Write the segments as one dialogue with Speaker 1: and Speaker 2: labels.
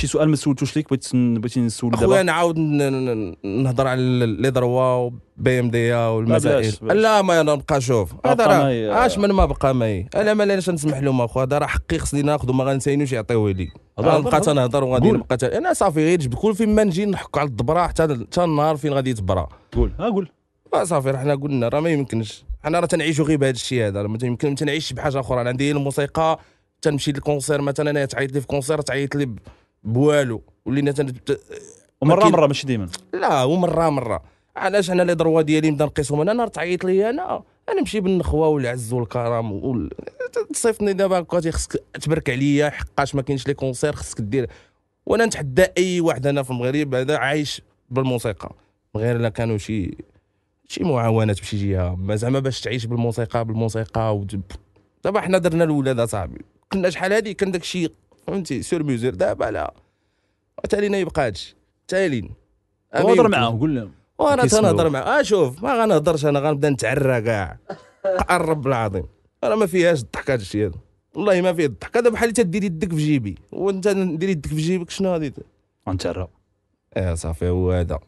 Speaker 1: شي سؤال ما سولتوش ليك بغيت بغيتي نسول دابا خويا نعاود نهضر على لي دروا بي ام دي والمسائل لا ما نبقى شوف هذا راه آه. اش من ما بقى ماي انا ما لاش نسمح لهم اخو هذا راه حقي خصني ناخذ وما غنساينوش يعطيوه لي غنبقى تنهضر وغادي نبقى انا صافي غير جبت كل فين ما نجي نحك على الدبره حتى حتى النهار فين غادي يتبرى قول ها قول صافي حنا قلنا راه ما يمكنش حنا راه تنعيشوا غير بهذا الشيء هذا ما يمكن ما تنعيش بحاجه اخرى انا عندي الموسيقى تنمشي للكونسير مثلا انا تعيط لي في كونسير تعيط لي بوالو ولينا تنت... ومره مره ماشي ديما لا ومره مره علاش انا لي دروا ديالي نبدا نقيسهم انا نهار تعيط لي انا انا نمشي بالنخوه والعز والكرم وال... تصيفطني دابا هكا خصك تبرك عليا حقاش ما كاينش لي كونسير خصك دير وانا نتحدى اي واحد هنا في المغرب هذا عايش بالموسيقى غير الا كانوا شي شي معاونات بشي جهه ما زعما باش تعيش بالموسيقى بالموسيقى دابا حنا درنا الولاد اصاحبي كنا شحال هادي كان داكشي فهمتي سور ميزور دابا لا تالينا يبقى هادشي تالين هضر معاهم قول لهم وانا تنهضر معاهم آه، شوف ما غنهضرش انا غنبدا نتعرى كاع الرب العظيم راه ما فيهاش الضحك هذا الشيء هذا والله ما فيه الضحك هذا بحال تدير يدك في جيبي وانت دير يدك في جيبك شنو غادي غنتعرى ايه صافي هو هذا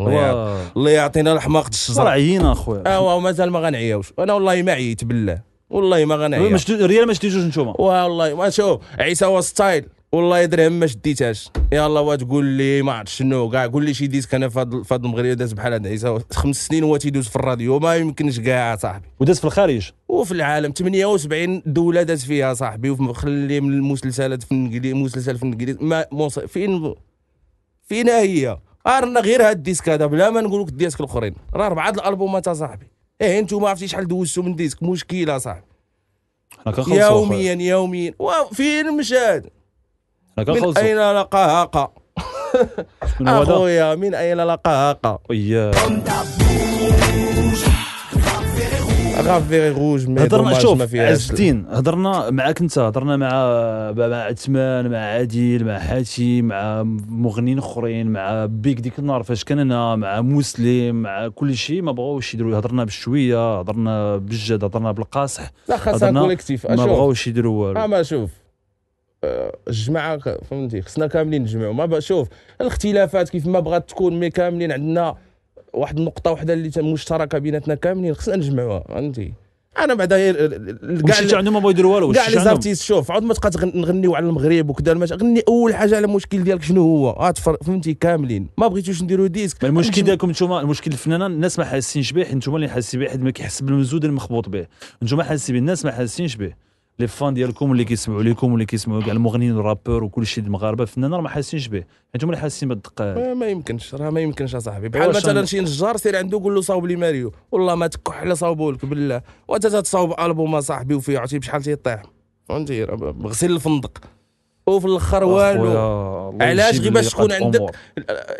Speaker 1: الله يعطينا الحماق الشجره راه عيينا اخويا اه ومازال ما غنعياوش انا والله ما عييت بالله والله ما غنعيا ريال ما شديتوش نتوما والله ما شوف عيسى هو ستايل والله درهم ما شديتهاش يلا وتقول لي ما عرفت شنو كاع قول لي شي ديسك انا في هذا المغرب داز بحال هذا عيسى خمس سنين هو تيدوز في الراديو ما يمكنش كاع صاحبي وداز في الخارج وفي العالم 78 دوله داز فيها صاحبي وخلي من المسلسلات في الانجليزي مسلسل في الانجليزي ما موص... فين فين هي ارنا غير هاد الديسك هذا بلا ما نقول لك الديسك الاخرين راه اربعه الالبومات صاحبي ايه انتو ما عرفتي شحال دوزتو من ديسك مشكله صاحبي حنا كنخلصوا يوميا يوميا وفين مشاد حنا كنخلصوا من اين لقاها قا اخويا من اين لقاها قا اغاف فيغي روج مي هضرنا شوف ما فيهاش عزتين هضرنا معاك انت هضرنا مع مع عثمان مع عادل مع حاتم مع مغنيين اخرين مع بيك ديك النهار فاش كان انا مع مسلم مع كل شيء ما بغاوش يديروا هضرنا بالشويه هضرنا بالجد هضرنا بالقاصح لا خاصها كوليكتيف ما بغاوش يديروا والو اما شوف آه، الجماعه فهمتي خصنا كاملين نجمعوا ما شوف الاختلافات كيف ما بغات تكون مي كاملين عندنا واحد النقطه واحده اللي مشتركه بيناتنا كاملين خصنا نجمعوها فهمتي انا بعدا كاع مشيت عندهم ما يديروا والو كاع لي زارتيست شوف عاد ما تبقى نغنيو على المغرب وكذا غني اول حاجه على المشكل ديالك شنو هو فهمتي كاملين ما بغيتوش نديرو ديسك المشكل ديالكم نتوما المشكل الفنانه الناس ما حاسينش به نتوما اللي حاسين به حيت ما كيحس بالمزود المخبوط به نتوما حاسين به الناس ما حاسينش به لي فان ديالكم واللي كيسمعوا ليكم واللي كيسمعوا كاع المغنيين والرابور وكل شيء المغاربه الفنان راه ما حاسينش به انتم اللي حاسين بالدقه ما, ما يمكنش راه ما يمكنش اصاحبي بحال مثلا شي نجار سير عنده قول له صاوب لي ماريو والله ما تكح على صاوبوا لك بالله وانت تصاوب البوم اصاحبي وفيه عرفتي بشحال تيطيح فهمتي بغسل الفندق وفي الاخر والو علاش غير باش تكون عندك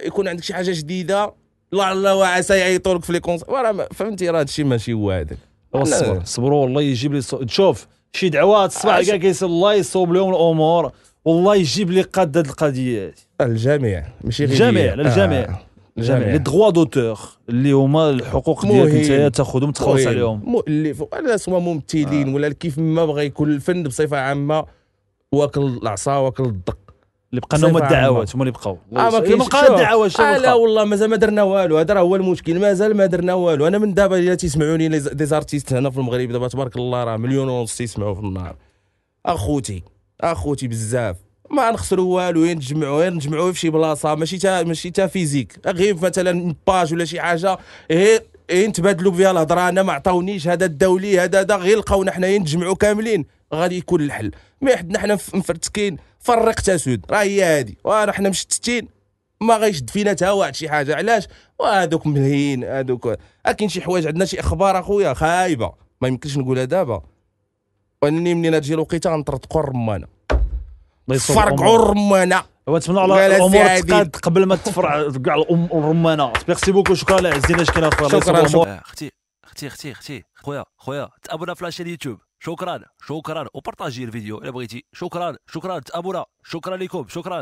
Speaker 1: يكون عندك شي حاجه جديده لا الله وعسى يعيطوا لك في لي كونسير فهمتي راه هادشي ماشي هو هذاك صبروا والله يجيب لي تشوف شي دعوات الصباح كاع كيسال الله يصوب لهم الامور والله يجيب لي قاد هذه القضيه الجميع ماشي غير الجميع للجميع آه. الجميع لي دغوا دوتور اللي هما الحقوق ديالك انت تاخذهم تخلص عليهم مؤلف ولا سوا ممثلين آه. ولا كيف ما بغى يكون الفن بصفه عامه واكل العصا واكل الدق اللي بقى لهم الدعوات هما اللي بقاو اه ما كاينش بقى الدعوات شنو لا والله مازال ما درنا والو هذا راه هو المشكل مازال ما درنا والو انا من دابا اللي تيسمعوني دي زارتيست هنا في المغرب دابا تبارك الله راه مليون ونص تيسمعوا في النهار اخوتي اخوتي بزاف ما نخسروا والو وين نجمعوا غير نجمعوا في شي بلاصه ماشي تا ماشي تا فيزيك غير مثلا باج ولا شي حاجه غير إيه، إيه، نتبادلوا فيها الهضره انا ما عطاونيش هذا الدولي هذا هذا غير لقاونا حنايا نتجمعوا كاملين غادي يكون الحل ما حدنا حنا مفرتكين فرق تسود راه هي هادي وراه حنا مشتتين ما غايشد فينا تا واحد شي حاجه علاش وهذوك ملهيين هذوك أه، كاين شي حوايج عندنا شي اخبار اخويا خايبه ما يمكنش نقولها دابا وانني منين تجي الوقيته غنطرطقوا الرمانه فرقعوا الرمانه وتمنى على الامور تقاد قبل ما تفرع كاع الرمانه ميرسي بوكو شكرا على شكرا اختي اختي اختي اختي خويا خويا تابونا في لاشين يوتيوب شكرا شكرا وبارطاجي الفيديو الا بغيتي شكرا شكرا تابونا شكرا لكم شكرا